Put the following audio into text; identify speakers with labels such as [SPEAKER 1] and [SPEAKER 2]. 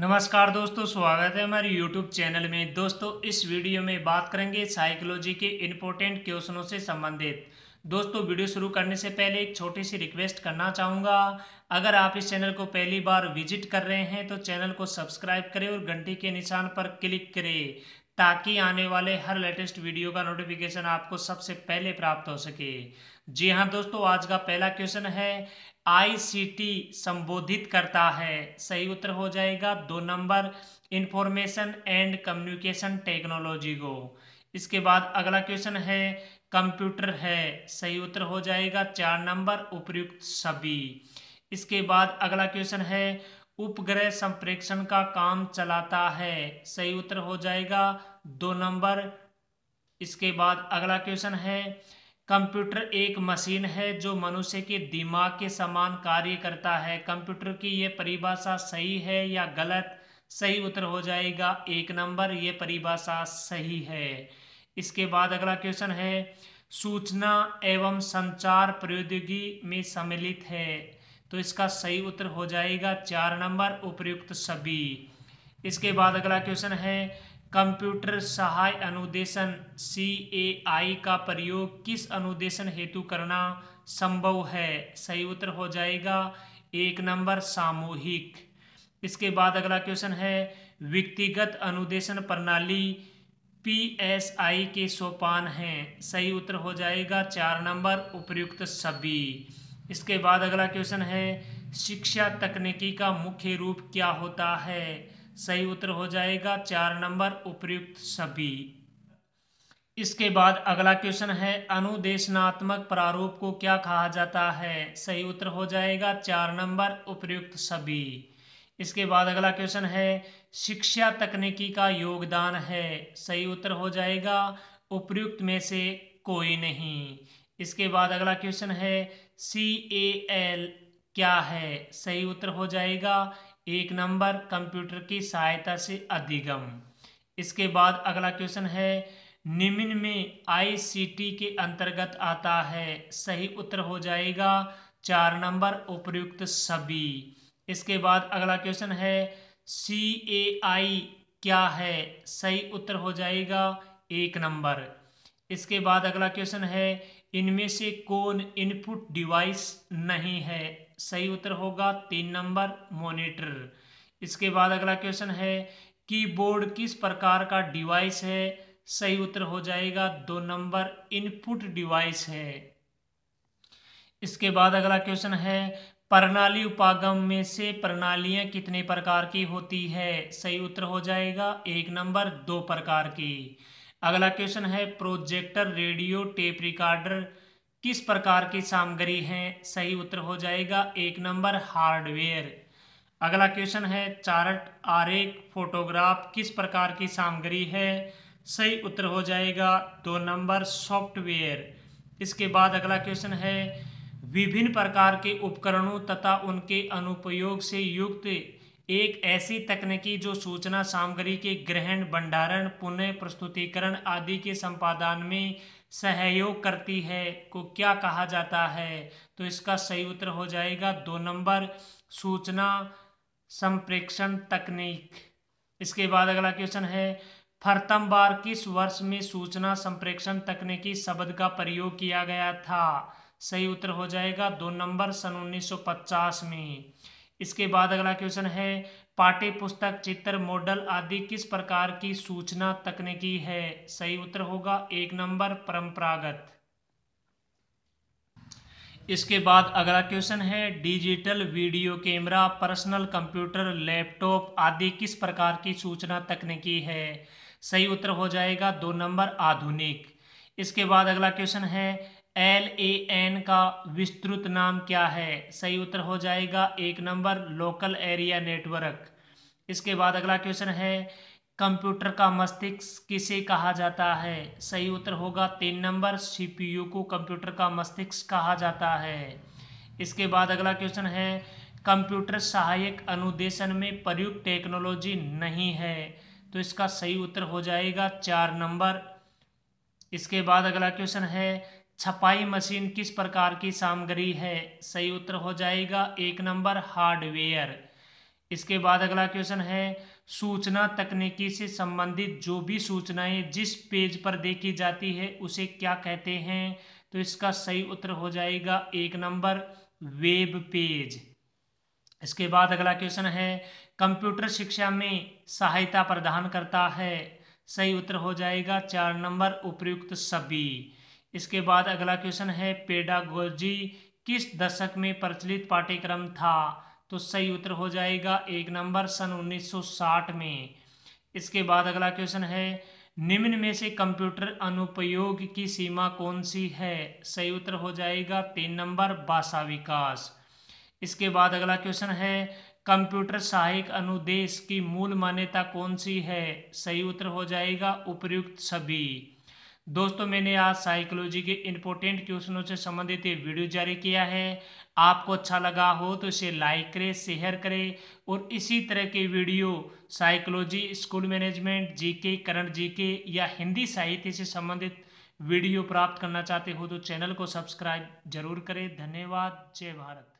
[SPEAKER 1] नमस्कार दोस्तों स्वागत है हमारे YouTube चैनल में दोस्तों इस वीडियो में बात करेंगे साइकोलॉजी के इम्पोर्टेंट क्वेश्चनों से संबंधित दोस्तों वीडियो शुरू करने से पहले एक छोटी सी रिक्वेस्ट करना चाहूँगा अगर आप इस चैनल को पहली बार विजिट कर रहे हैं तो चैनल को सब्सक्राइब करें और घंटी के निशान पर क्लिक करें ताकि आने वाले हर लेटेस्ट वीडियो का नोटिफिकेशन आपको सबसे पहले प्राप्त हो सके जी हाँ दोस्तों आज का पहला क्वेश्चन है आईसीटी संबोधित करता है सही उत्तर हो जाएगा दो नंबर इंफॉर्मेशन एंड कम्युनिकेशन टेक्नोलॉजी को इसके बाद अगला क्वेश्चन है कंप्यूटर है सही उत्तर हो जाएगा चार नंबर उपयुक्त सभी इसके बाद अगला क्वेश्चन है उपग्रह संप्रेक्षण का काम चलाता है सही उत्तर हो जाएगा दो नंबर इसके बाद अगला क्वेश्चन है कंप्यूटर एक मशीन है जो मनुष्य के दिमाग के समान कार्य करता है कंप्यूटर की यह परिभाषा सही है या गलत सही उत्तर हो जाएगा एक नंबर ये परिभाषा सही है इसके बाद अगला क्वेश्चन है सूचना एवं संचार प्रौद्योगिकी में सम्मिलित है तो इसका सही उत्तर हो जाएगा चार नंबर उपयुक्त सभी इसके बाद अगला क्वेश्चन है कंप्यूटर सहाय अनुदेशन सी ए आई का प्रयोग किस अनुदेशन हेतु करना संभव है सही उत्तर हो जाएगा एक नंबर सामूहिक इसके बाद अगला क्वेश्चन है व्यक्तिगत अनुदेशन प्रणाली पी एस आई के सोपान हैं सही उत्तर हो जाएगा चार नंबर उपयुक्त सभी इसके बाद अगला क्वेश्चन है शिक्षा तकनीकी का मुख्य रूप क्या होता है सही उत्तर हो जाएगा चार नंबर उपयुक्त सभी इसके बाद अगला क्वेश्चन है अनुदेशनात्मक प्रारूप को क्या कहा जाता है सही उत्तर हो जाएगा चार नंबर उपयुक्त सभी इसके बाद अगला क्वेश्चन है शिक्षा तकनीकी का योगदान है सही उत्तर हो जाएगा उपयुक्त में से कोई नहीं इसके बाद अगला क्वेश्चन है सी ए एल क्या है सही उत्तर हो जाएगा एक नंबर कंप्यूटर की सहायता से अधिगम इसके बाद अगला क्वेश्चन है निम्न में आईसीटी के अंतर्गत आता है सही उत्तर हो जाएगा चार नंबर उपयुक्त सभी इसके बाद अगला क्वेश्चन है सी ए आई क्या है सही उत्तर हो जाएगा एक नंबर इसके बाद अगला क्वेश्चन है इनमें से कौन इनपुट डिवाइस नहीं है सही उत्तर होगा तीन नंबर मॉनिटर इसके बाद अगला क्वेश्चन है कीबोर्ड किस प्रकार का डिवाइस है सही उत्तर हो जाएगा दो नंबर इनपुट डिवाइस है इसके बाद अगला क्वेश्चन है प्रणाली उपागम में से प्रणालियां कितने प्रकार की होती है सही उत्तर हो जाएगा एक नंबर दो प्रकार की अगला क्वेश्चन है प्रोजेक्टर रेडियो टेप रिकॉर्डर किस प्रकार की सामग्री है सही उत्तर हो जाएगा एक नंबर हार्डवेयर अगला क्वेश्चन है चार्ट आरेख फोटोग्राफ किस प्रकार की सामग्री है सही उत्तर हो जाएगा दो नंबर सॉफ्टवेयर इसके बाद अगला क्वेश्चन है विभिन्न प्रकार के उपकरणों तथा उनके अनुपयोग से युक्त एक ऐसी तकनीकी जो सूचना सामग्री के ग्रहण भंडारण पुनः प्रस्तुतिकरण आदि के संपादन में सहयोग करती है को क्या कहा जाता है तो इसका सही उत्तर हो जाएगा दो नंबर सूचना संप्रेक्षण तकनीक इसके बाद अगला क्वेश्चन है प्रथम बार किस वर्ष में सूचना संप्रेक्षण तकनीकी शब्द का प्रयोग किया गया था सही उत्तर हो जाएगा दो नंबर सन 1950 में इसके बाद अगला क्वेश्चन है पाठ्य पुस्तक चित्र मॉडल आदि किस प्रकार की सूचना तकनीकी है सही उत्तर होगा एक नंबर परंपरागत इसके बाद अगला क्वेश्चन है digital video camera personal computer laptop आदि किस प्रकार की सूचना तकनीकी है सही उत्तर हो जाएगा दो नंबर आधुनिक इसके बाद अगला क्वेश्चन है एल ए एन का विस्तृत नाम क्या है सही उत्तर हो जाएगा एक नंबर लोकल एरिया नेटवर्क इसके बाद अगला क्वेश्चन है कंप्यूटर का मस्तिष्क किसे कहा जाता है सही उत्तर होगा तीन नंबर सीपीयू को कंप्यूटर का मस्तिष्क कहा जाता है इसके बाद अगला क्वेश्चन है कंप्यूटर सहायक अनुदेशन में प्रयुक्त टेक्नोलॉजी नहीं है तो इसका सही उत्तर हो जाएगा चार नंबर इसके बाद अगला क्वेश्चन है छपाई मशीन किस प्रकार की सामग्री है सही उत्तर हो जाएगा एक नंबर हार्डवेयर इसके बाद अगला क्वेश्चन है सूचना तकनीकी से संबंधित जो भी सूचनाएं जिस पेज पर देखी जाती है उसे क्या कहते हैं तो इसका सही उत्तर हो जाएगा एक नंबर वेब पेज इसके बाद अगला क्वेश्चन है कंप्यूटर शिक्षा में सहायता प्रदान करता है सही उत्तर हो जाएगा चार नंबर उपयुक्त सभी इसके बाद अगला क्वेश्चन है पेडागोजी किस दशक में प्रचलित पाठ्यक्रम था तो सही उत्तर हो जाएगा एक नंबर सन 1960 में इसके बाद अगला क्वेश्चन है निम्न में से कंप्यूटर अनुपयोग की सीमा कौन सी है सही उत्तर हो जाएगा तीन नंबर भाषा विकास इसके बाद अगला क्वेश्चन है कंप्यूटर सहायक अनुदेश की मूल मान्यता कौन सी है सही उत्तर हो जाएगा उपयुक्त सभी दोस्तों मैंने आज साइकोलॉजी के इम्पोर्टेंट क्वेश्चनों से संबंधित ये वीडियो जारी किया है आपको अच्छा लगा हो तो इसे लाइक करें शेयर करें और इसी तरह के video psychology school management GK current GK या हिंदी साहित्य से संबंधित वीडियो प्राप्त करना चाहते हो तो चैनल को सब्सक्राइब जरूर करें धन्यवाद जय भारत